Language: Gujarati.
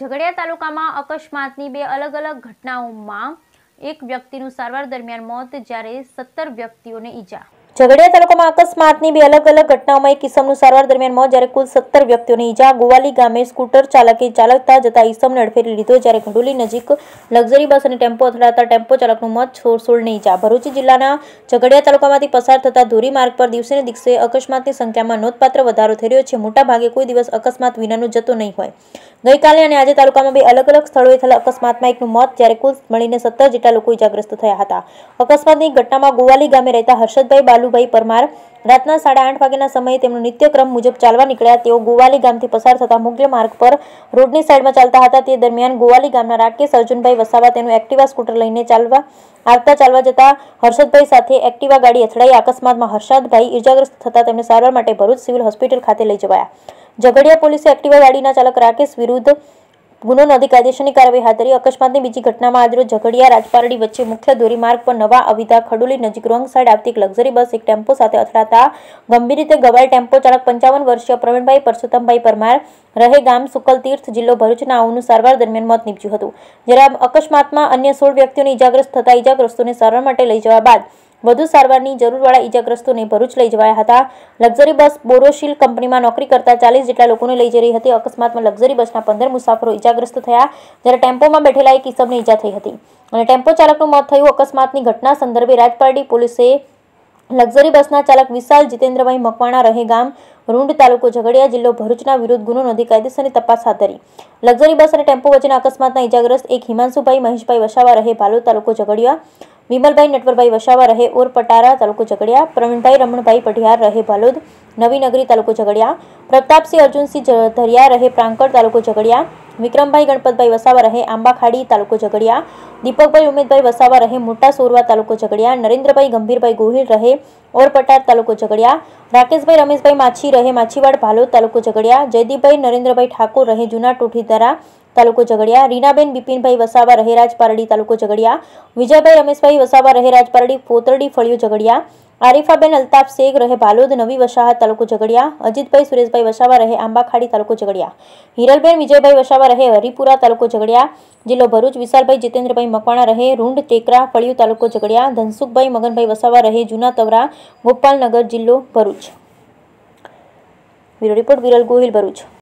ઝઘડિયા તાલુકામાં અકસ્માતની બે અલગ અલગ ઘટનાઓમાં એક વ્યક્તિનું સારવાર દરમિયાન મોત જ્યારે સત્તર વ્યક્તિઓને ઈજા ઝગડિયા તાલુકામાં અચાનક સ્માર્ટની બે અલગ અલગ ઘટનામાં એકિસ્મ અનુસાર દર દરમિયાન મોજારે કુલ 17 વ્યક્તિઓને ઈજા ગોવાલી ગામે સ્કૂટર ચાલકે ચાલકતા જતા ઈસમને ળફેરી લીધો જ્યારે ઘндуલી નજીક લક્ઝરી બસ અને ટેમ્પો અથડાતા ટેમ્પો ચાલકનું મોત છોડસોળ નહીં જા ભરૂચ જિલ્લાના ઝગડિયા તાલુકામાંથી પસાર થતા ધોરી માર્ગ પર દિવસેને દિવસે અચાનકની સંખ્યામાં નોતપાત્ર વધારો થઈ રહ્યો છે મોટા ભાગે કોઈ દિવસ અચાનક વિનાનું જતો નહી હોય ગઈકાલે અને આજે તાલુકામાં બે અલગ અલગ સ્થળોએ થા અચાનકમાં એકનું મોત જ્યારે કુલ મળીને 17 જેટલા લોકો ઈજાગ્રસ્ત થયા હતા અચાનકની ઘટનામાં ગોવાલી ગામે રહેતા હર્ષદભાઈ લાલુભાઈ પરમાર રાતના સાડા આઠ વાગ્યાના સમયે તેમનો નિત્યક્રમ મુજબ ચાલવા નીકળ્યા તેઓ ગોવાલી ગામથી પસાર થતા મુખ્ય માર્ગ પર રોડની સાઈડમાં ચાલતા હતા તે દરમિયાન ગોવાલી ગામના રાકેશ અર્જુનભાઈ વસાવા તેનું એક્ટિવા સ્કૂટર લઈને ચાલવા આવતા ચાલવા જતા હર્ષદભાઈ સાથે એક્ટિવા ગાડી અથડાઈ અકસ્માતમાં હર્ષદભાઈ ઇજાગ્રસ્ત થતા તેમને સારવાર માટે ભરૂચ સિવિલ હોસ્પિટલ ખાતે લઈ જવાયા ઝઘડિયા પોલીસે એક્ટિવા ગાડીના ચાલક રાકેશ વિરુદ્ધ ગુનો નોંધી કાયદેસરની કાર્યવાહી હાથ ધરી અકસ્માતની બીજી ઘટનામાં આજરોજ ઝઘડિયા રાજપારડી વચ્ચે મુખ્ય ધોરીમાર્ગ પર નવા અવિધા ખડુલી નજીક રોંગ સાઇડ આવતી એક લક્ઝરી બસ એક ટેમ્પો સાથે અથડાતા ગંભીર રીતે ગવાયેલ ટેમ્પો ચાલક પંચાવન વર્ષીય પ્રવીણભાઈ પરસોત્તમભાઈ પરમાર રહે ગામ સુકલતીર્થ જિલ્લો ભરૂચના આઉનું સારવાર દરમિયાન મોત નીપજ્યું હતું જ્યારે અકસ્માતમાં અન્ય સોળ વ્યક્તિઓને ઇજાગ્રસ્ત થતા ઇજાગ્રસ્તોને સારવાર માટે લઈ જવા બાદ વધુ સારવારની જરૂરવાળા ઈજાગ્રસ્તોને ભરૂચ લઈ જવાયા હતા લક્ઝરી બસ બોરોશિલ કંપનીમાં નોકરી કરતા ચાલીસ જેટલા લોકોને લઈ જઈ રહી હતી અકસ્માતમાં લક્ઝરી બસના પંદર મુસાફરો ઈજાગ્રસ્ત થયા જ્યારે ટેમ્પોમાં બેઠેલા એક કિસમને ઈજા થઈ હતી અને ટેમ્પો ચાલકનું મોત થયું અકસ્માતની ઘટના સંદર્ભે રાજપારડી પોલીસે લક્ઝરી બસના ચાલક વિશાલ જીતેન્દ્રભાઈ મકવાણા રહે ગામ રૂંડ તાલુકો ઝઘડિયા જિલ્લો ભરૂચના વિરુદ્ધ ગુનો નોંધી કાયદેસરની તપાસ હાથ ધરી લક્ઝરી બસ અને ટેમ્પો વચ્ચેના અકસ્માતના ઇજાગ્રસ્ત એક હિમાંશુભાઈ મહેશભાઈ વસાવા રહે ભાલોદ તાલુકો ઝઘડિયા विमल भाई नटवर भाई वसावा रहे ओर पटारा तालुको झगड़िया प्रवीण भाई रमन भाई पठियार रहे भालोद नवी नगरी तालुको झगड़िया प्रताप सिंह अर्जुन सिंह धरिया रहे प्रांकड़ तालुको झगड़िया विक्रम भाई गणपत भाई वसावा रहे आंबाखाड़ी तालुको झगड़िया दीपक भाई उमेद भाई वसावा रहे मोटा सोरवा तालुको झगड़िया नरेन्द्र भाई गंभीर भाई गोहिल रहे ओर पटार तालुको झगड़िया राकेश भाई रमेश भाई माछी रहे माछीवाड़ भालोद तालुको झगड़िया जयदीप भाई नरेन्द्र भाई ठाकुर रहे जूना टोठीदरा तालुको झगड़िया रीनाबेन बिपिन भाई वसावा रहेराज पारड़ी तालुको झगड़िया विजयभाई रमेशभाई वसावा रहेराज पारड़ी फोतरड़ी फलियो झगड़िया आरिफाबेन अल्ताफ शेख रहे भालोद नवी वसाहत तालुको झगड़िया अजीतभाई सुरेशभाई वसावा रहे आंबाखाड़ी तालुको झगड़िया हिरलबेन विजयभाई वसावा रहे हरिपुरा तालुको झगड़िया जिलो भरूच विशालभाई जितेंद्रभाई मकवाणा रहे रूंड टेकरा फलियू तालुको झगड़िया धनसुख भाई मगन भाई वसावा रहे जूना तवरा गोपाल नगर जिलो भरूच रिपोर्ट विरल गोहिल भरूच